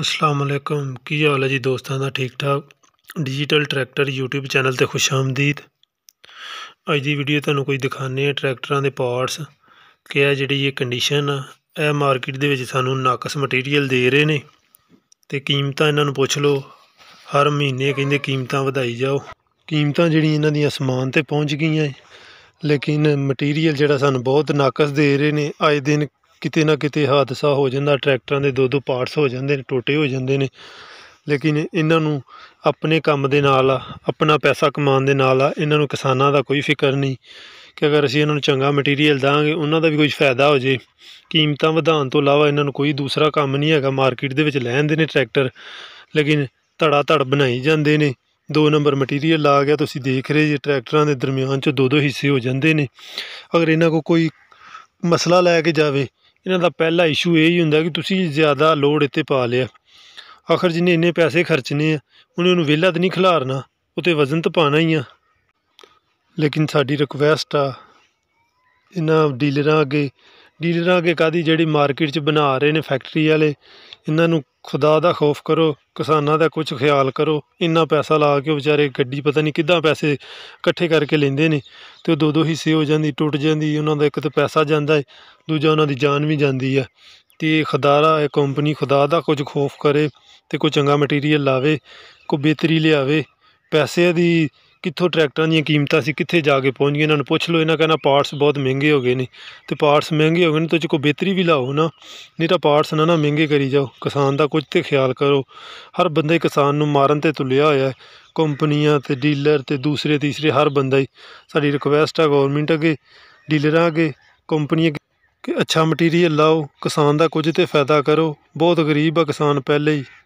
ਅਸਲਾਮ ਅਲੈਕਮ ਕੀ ਹਾਲ ਹੈ ਜੀ ਦੋਸਤਾਂ ਦਾ ਠੀਕ ਠਾਕ ਡਿਜੀਟਲ ਟਰੈਕਟਰ YouTube ਚੈਨਲ ਤੇ ਖੁਸ਼ ਆਮਦੀਦ ਅੱਜ ਦੀ ਵੀਡੀਓ ਤੁਹਾਨੂੰ ਕੁਝ ਦਿਖਾਣੇ ਆ ਟਰੈਕਟਰਾਂ ਦੇ ਪਾਰਟਸ ਕਿ ਆ ਜਿਹੜੀ ਇਹ ਕੰਡੀਸ਼ਨ ਆ ਇਹ ਮਾਰਕੀਟ ਦੇ ਵਿੱਚ ਸਾਨੂੰ ਨਾਕਸ ਮਟੀਰੀਅਲ ਦੇ ਰਹੇ ਨੇ ਤੇ ਕੀਮਤਾਂ ਇਹਨਾਂ ਨੂੰ ਪੁੱਛ ਲਓ ਹਰ ਮਹੀਨੇ ਕਹਿੰਦੇ ਕੀਮਤਾਂ ਵਧਾਈ ਜਾਓ ਕੀਮਤਾਂ ਜਿਹੜੀਆਂ ਇਹਨਾਂ ਦੀਆਂ ਅਸਮਾਨ ਤੇ ਪਹੁੰਚ ਗਈਆਂ ਲੇਕਿਨ ਮਟੀਰੀਅਲ ਜਿਹੜਾ ਸਾਨੂੰ ਬਹੁਤ ਨਾਕਸ ਦੇ ਰਹੇ ਨੇ ਅੱਜ ਦਿਨ ਕਿਤੇ ਨਾ ਕਿਤੇ ਹਾਦਸਾ ਹੋ ਜਾਂਦਾ ਟਰੈਕਟਰਾਂ ਦੇ ਦੋ ਦੋ ਪਾਰਟਸ ਹੋ ਜਾਂਦੇ ਨੇ ਟੋਟੇ ਹੋ ਜਾਂਦੇ ਨੇ ਲੇਕਿਨ ਇਹਨਾਂ ਨੂੰ ਆਪਣੇ ਕੰਮ ਦੇ ਨਾਲ ਆ ਆਪਣਾ ਪੈਸਾ ਕਮਾਉਣ ਦੇ ਨਾਲ ਆ ਇਹਨਾਂ ਨੂੰ ਕਿਸਾਨਾਂ ਦਾ ਕੋਈ ਫਿਕਰ ਨਹੀਂ ਕਿ ਅਗਰ ਅਸੀਂ ਇਹਨਾਂ ਨੂੰ ਚੰਗਾ ਮਟੀਰੀਅਲ ਦਾਂਗੇ ਉਹਨਾਂ ਦਾ ਵੀ ਕੋਈ ਫਾਇਦਾ ਹੋ ਜੇ ਕੀਮਤਾਂ ਵਧਾਉਣ ਤੋਂ ਇਲਾਵਾ ਇਹਨਾਂ ਨੂੰ ਕੋਈ ਦੂਸਰਾ ਕੰਮ ਨਹੀਂ ਹੈਗਾ ਮਾਰਕੀਟ ਦੇ ਵਿੱਚ ਲੈਂਦੇ ਨੇ ਟਰੈਕਟਰ ਲੇਕਿਨ ਧੜਾ ਧੜ ਬਣਾਈ ਜਾਂਦੇ ਨੇ ਦੋ ਨੰਬਰ ਮਟੀਰੀਅਲ ਲਾ ਗਿਆ ਤੁਸੀਂ ਦੇਖ ਰਹੇ ਜੀ ਟਰੈਕਟਰਾਂ ਦੇ ਦਰਮਿਆਨ ਚ ਦੋ ਦੋ ਹਿੱਸੇ ਹੋ ਜਾਂਦੇ ਨੇ ਅਗਰ ਇਹਨਾਂ ਕੋ ਕੋਈ ਮਸਲਾ ਲੈ ਕੇ ਜਾਵੇ ਇਹਨਾਂ ਦਾ ਪਹਿਲਾ ਇਸ਼ੂ ਇਹ ਹੀ ਹੁੰਦਾ ਕਿ ਤੁਸੀਂ ਜ਼ਿਆਦਾ ਲੋਡ ਇੱਥੇ ਪਾ ਲਿਆ ਆਖਰ ਜਿੰਨੇ ਇੰਨੇ ਪੈਸੇ ਖਰਚਨੇ ਆ ਉਹਨੇ ਉਹਨੂੰ ਵਿਹਲਾ ਤਾਂ ਨਹੀਂ ਖਿਲਾਰਨਾ ਉਤੇ ਵਜ਼ਨ ਤਾਂ ਪਾਣਾ ਹੀ ਆ ਲੇਕਿਨ ਸਾਡੀ ਰਿਕਵੈਸਟ ਆ ਇਹਨਾਂ ਡੀਲਰਾਂ ਅੱਗੇ ਜਿਹਦੇ ਨਾਲ ਕਿ ਕਾਦੀ ਜਿਹੜੀ ਮਾਰਕੀਟ 'ਚ ਬਣਾ ਰਹੇ ਨੇ ਫੈਕਟਰੀ ਵਾਲੇ ਇਹਨਾਂ ਨੂੰ ਖੁਦਾ ਦਾ ਖੌਫ ਕਰੋ ਕਿਸਾਨਾਂ ਦਾ ਕੁਝ ਖਿਆਲ ਕਰੋ ਇੰਨਾ ਪੈਸਾ ਲਾ ਕੇ ਵਿਚਾਰੇ ਗੱਡੀ ਪਤਾ ਨਹੀਂ ਕਿੱਦਾਂ ਪੈਸੇ ਇਕੱਠੇ ਕਰਕੇ ਲੈਂਦੇ ਨੇ ਤੇ ਉਹ ਦੋ ਦੋ ਹਿੱਸੇ ਹੋ ਜਾਂਦੀ ਟੁੱਟ ਜਾਂਦੀ ਉਹਨਾਂ ਦਾ ਇੱਕ ਤਾਂ ਪੈਸਾ ਜਾਂਦਾ ਹੈ ਦੂਜਾ ਉਹਨਾਂ ਦੀ ਜਾਨ ਵੀ ਜਾਂਦੀ ਹੈ ਤੇ ਖਦਾਰਾ ਇਹ ਕੰਪਨੀ ਖੁਦਾ ਦਾ ਕੁਝ ਖੌਫ ਕਰੇ ਤੇ ਕੋਈ ਚੰਗਾ ਮਟੀਰੀਅਲ ਲਾਵੇ ਕੋਈ ਬਿਹਤਰੀ ਲਿਆਵੇ ਪੈਸੇ ਦੀ ਕਿੱਥੋਂ ਟਰੈਕਟਰਾਂ ਦੀਆਂ ਕੀਮਤਾਂ ਸੀ ਕਿੱਥੇ ਜਾ ਕੇ ਪਹੁੰਚ ਗਈਆਂ ਇਹਨਾਂ ਨੂੰ ਪੁੱਛ ਲਓ ਇਹਨਾਂ ਕਹਿੰਦਾ ਪਾਰਟਸ ਬਹੁਤ ਮਹਿੰਗੇ ਹੋ ਗਏ ਨੇ ਤੇ ਪਾਰਟਸ ਮਹਿੰਗੇ ਹੋ ਗਏ ਨੇ ਤੇ ਕੋ ਬਿਹਤਰੀ ਵੀ ਲਾਓ ਨਾ ਨਹੀਂ ਤਾਂ ਪਾਰਟਸ ਨਾ ਨਾ ਮਹਿੰਗੇ ਕਰੀ ਜਾਓ ਕਿਸਾਨ ਦਾ ਕੁਝ ਤੇ ਖਿਆਲ ਕਰੋ ਹਰ ਬੰਦਾ ਹੀ ਕਿਸਾਨ ਨੂੰ ਮਾਰਨ ਤੇ ਤੁਲਿਆ ਹੋਇਆ ਹੈ ਕੰਪਨੀਆਂ ਤੇ ਡੀਲਰ ਤੇ ਦੂਸਰੇ ਤੀਸਰੇ ਹਰ ਬੰਦਾ ਹੀ ਸਾਡੀ ਰਿਕੁਐਸਟ ਆ ਗਵਰਨਮੈਂਟ ਅਗੇ ਡੀਲਰਾਂ ਅਗੇ ਕੰਪਨੀਆਂ ਕਿ ਅੱਛਾ ਮਟੀਰੀਅਲ ਲਾਓ ਕਿਸਾਨ ਦਾ ਕੁਝ ਤੇ ਫਾਇਦਾ ਕਰੋ ਬਹੁਤ ਗਰੀਬ ਆ ਕਿਸਾਨ ਪਹਿਲੇ ਹੀ